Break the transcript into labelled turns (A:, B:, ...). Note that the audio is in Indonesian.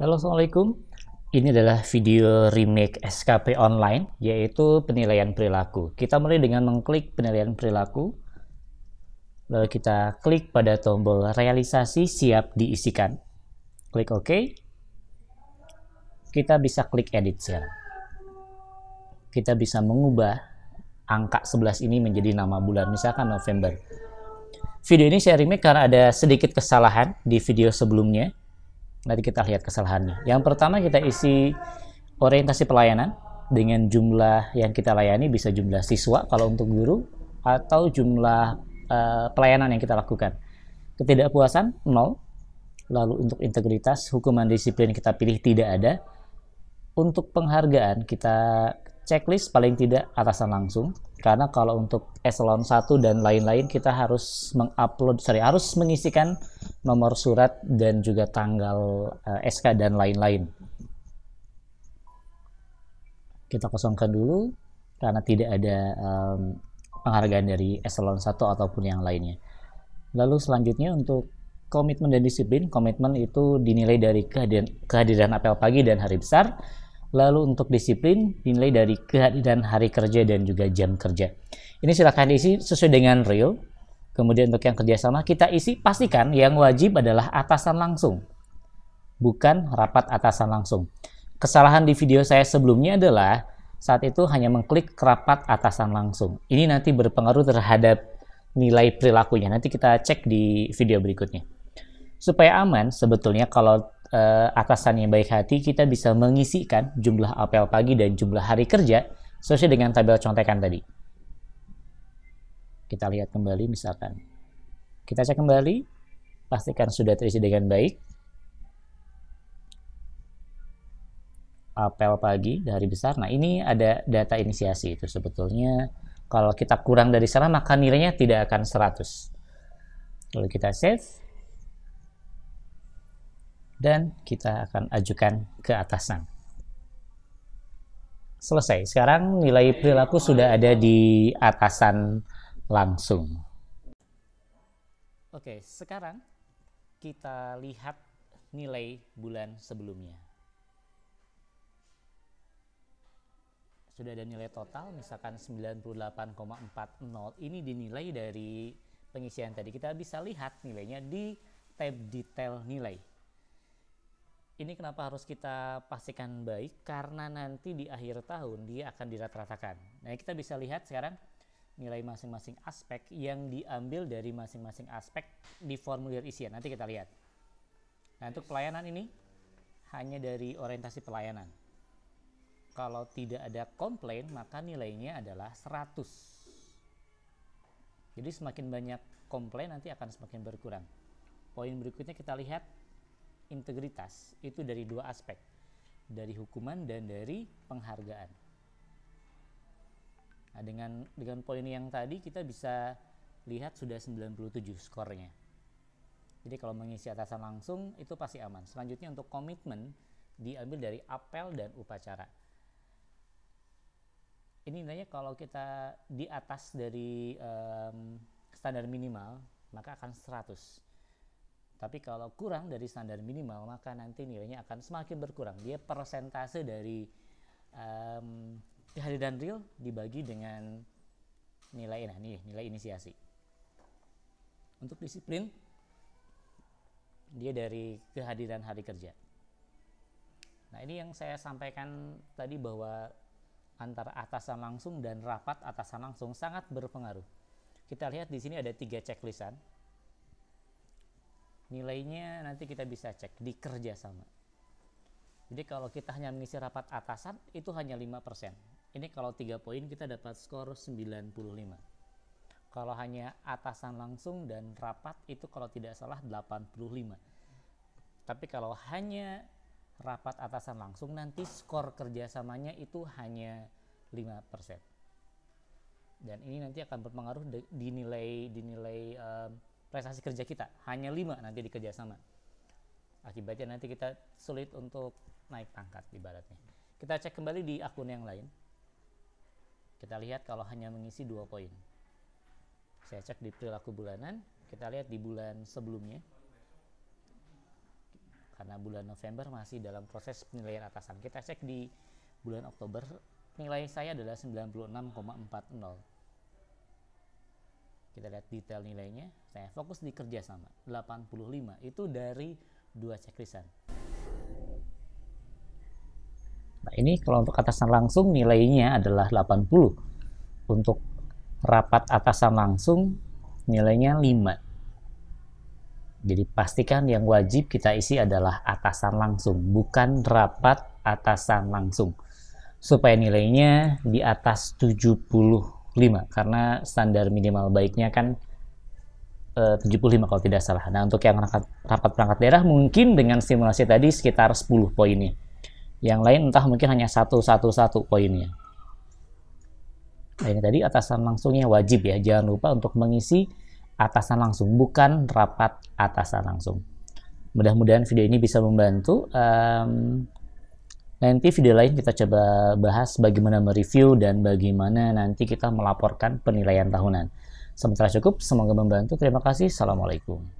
A: Halo, Assalamualaikum. Ini adalah video remake SKP online, yaitu penilaian perilaku. Kita mulai dengan mengklik penilaian perilaku, lalu kita klik pada tombol realisasi siap diisikan. Klik OK. Kita bisa klik edit cell. Kita bisa mengubah angka 11 ini menjadi nama bulan, misalkan November. Video ini saya remake karena ada sedikit kesalahan di video sebelumnya Nanti kita lihat kesalahannya. Yang pertama kita isi orientasi pelayanan dengan jumlah yang kita layani bisa jumlah siswa kalau untuk guru atau jumlah uh, pelayanan yang kita lakukan. Ketidakpuasan 0. Lalu untuk integritas, hukuman disiplin kita pilih tidak ada. Untuk penghargaan kita checklist paling tidak atasan langsung karena kalau untuk eselon 1 dan lain-lain kita harus mengupload sorry harus mengisikan nomor surat dan juga tanggal uh, eh, SK dan lain-lain kita kosongkan dulu karena tidak ada um, penghargaan dari eselon 1 ataupun yang lainnya lalu selanjutnya untuk komitmen dan disiplin komitmen itu dinilai dari kehadiran, kehadiran apel pagi dan hari besar Lalu untuk disiplin dinilai dari kehadiran hari kerja dan juga jam kerja. Ini silahkan diisi sesuai dengan real. Kemudian untuk yang kerjasama kita isi pastikan yang wajib adalah atasan langsung, bukan rapat atasan langsung. Kesalahan di video saya sebelumnya adalah saat itu hanya mengklik rapat atasan langsung. Ini nanti berpengaruh terhadap nilai perilakunya. Nanti kita cek di video berikutnya. Supaya aman, sebetulnya kalau uh, atasan yang baik hati, kita bisa mengisikan jumlah apel pagi dan jumlah hari kerja sesuai dengan tabel contekan tadi. Kita lihat kembali misalkan. Kita cek kembali, pastikan sudah terisi dengan baik. Apel pagi dari besar. Nah, ini ada data inisiasi itu sebetulnya kalau kita kurang dari sana maka nilainya tidak akan 100. Lalu kita save dan kita akan ajukan ke atasan. Selesai. Sekarang nilai perilaku sudah ada di atasan langsung. Oke, sekarang kita lihat nilai bulan sebelumnya. Sudah ada nilai total misalkan 98,40. Ini dinilai dari pengisian tadi. Kita bisa lihat nilainya di tab detail nilai. Ini kenapa harus kita pastikan baik karena nanti di akhir tahun dia akan dirata-ratakan. Nah, kita bisa lihat sekarang nilai masing-masing aspek yang diambil dari masing-masing aspek di formulir isian. Nanti kita lihat. Nah, untuk pelayanan ini hanya dari orientasi pelayanan. Kalau tidak ada komplain, maka nilainya adalah 100. Jadi semakin banyak komplain nanti akan semakin berkurang. Poin berikutnya kita lihat integritas itu dari dua aspek, dari hukuman dan dari penghargaan. Nah, dengan dengan poin yang tadi kita bisa lihat sudah 97 skornya. Jadi kalau mengisi atasan langsung itu pasti aman. Selanjutnya untuk komitmen diambil dari apel dan upacara. Ini nilainya kalau kita di atas dari um, standar minimal maka akan 100 tapi kalau kurang dari standar minimal, maka nanti nilainya akan semakin berkurang. Dia persentase dari um, kehadiran real dibagi dengan nilai nah nih nilai inisiasi. Untuk disiplin, dia dari kehadiran hari kerja. Nah ini yang saya sampaikan tadi bahwa antara atasan langsung dan rapat atasan langsung sangat berpengaruh. Kita lihat di sini ada tiga checklistan nilainya nanti kita bisa cek di kerjasama. Jadi kalau kita hanya mengisi rapat atasan itu hanya 5%. Ini kalau tiga poin kita dapat skor 95. Kalau hanya atasan langsung dan rapat itu kalau tidak salah 85. Tapi kalau hanya rapat atasan langsung nanti skor kerjasamanya itu hanya 5%. Dan ini nanti akan berpengaruh dinilai dinilai uh, prestasi kerja kita hanya lima nanti di sama akibatnya nanti kita sulit untuk naik pangkat di baratnya kita cek kembali di akun yang lain kita lihat kalau hanya mengisi dua poin saya cek di perilaku bulanan kita lihat di bulan sebelumnya karena bulan November masih dalam proses penilaian atasan kita cek di bulan Oktober nilai saya adalah 96,40 kita lihat detail nilainya saya fokus di kerjasama 85 itu dari dua checklistan nah ini kalau untuk atasan langsung nilainya adalah 80 untuk rapat atasan langsung nilainya 5 jadi pastikan yang wajib kita isi adalah atasan langsung bukan rapat atasan langsung supaya nilainya di atas 70 5 karena standar minimal baiknya kan e, eh, 75 kalau tidak salah. Nah, untuk yang rapat, rapat perangkat daerah mungkin dengan simulasi tadi sekitar 10 poinnya. Yang lain entah mungkin hanya 1 1 1 poinnya. Nah, ini tadi atasan langsungnya wajib ya. Jangan lupa untuk mengisi atasan langsung, bukan rapat atasan langsung. Mudah-mudahan video ini bisa membantu. Um, Nah, nanti video lain kita coba bahas bagaimana mereview dan bagaimana nanti kita melaporkan penilaian tahunan. Sementara cukup, semoga membantu. Terima kasih. Assalamualaikum.